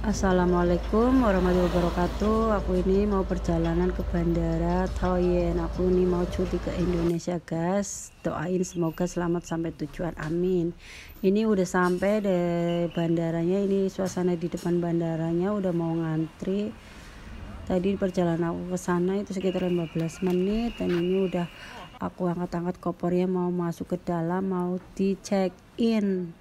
Assalamualaikum warahmatullahi wabarakatuh Aku ini mau perjalanan ke bandara Toyen iya, Aku ini mau cuti ke Indonesia guys Doain semoga selamat sampai tujuan amin Ini udah sampai deh bandaranya Ini suasana di depan bandaranya Udah mau ngantri Tadi perjalanan aku ke sana itu sekitar 15 menit Dan ini udah aku angkat-angkat kopornya Mau masuk ke dalam Mau di check in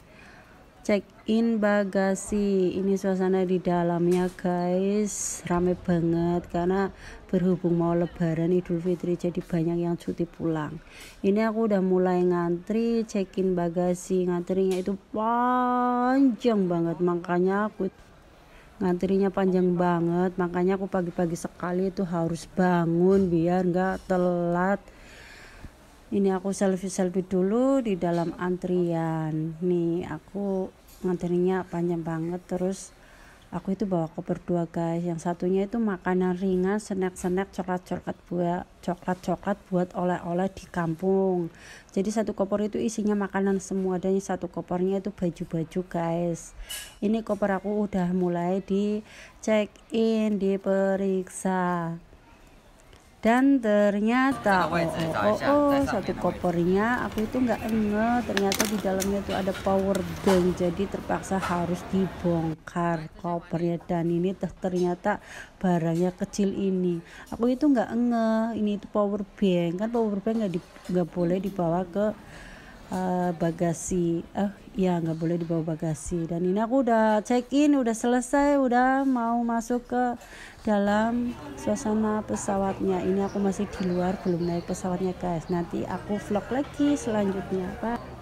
check in bagasi ini suasana di dalamnya guys rame banget karena berhubung mau lebaran idul fitri jadi banyak yang cuti pulang ini aku udah mulai ngantri check in bagasi ngantrinya itu panjang banget makanya aku ngantrinya panjang banget makanya aku pagi-pagi sekali itu harus bangun biar nggak telat ini aku selfie selfie dulu di dalam antrian nih aku ngantrinya panjang banget terus aku itu bawa koper dua guys yang satunya itu makanan ringan snack-snack coklat-coklat buat coklat-coklat buat oleh-oleh di kampung jadi satu koper itu isinya makanan semua dan satu kopernya itu baju-baju guys ini koper aku udah mulai di check in diperiksa dan ternyata oh oh oh, oh satu kopernya aku itu nggak enge. ternyata di dalamnya itu ada power bank jadi terpaksa harus dibongkar kopernya dan ini ternyata barangnya kecil ini aku itu nggak enge. ini itu power bank kan power bank nggak nggak boleh dibawa ke Eh, bagasi eh ya nggak boleh dibawa bagasi dan ini aku udah check in udah selesai udah mau masuk ke dalam suasana pesawatnya ini aku masih di luar belum naik pesawatnya guys nanti aku vlog lagi selanjutnya pak.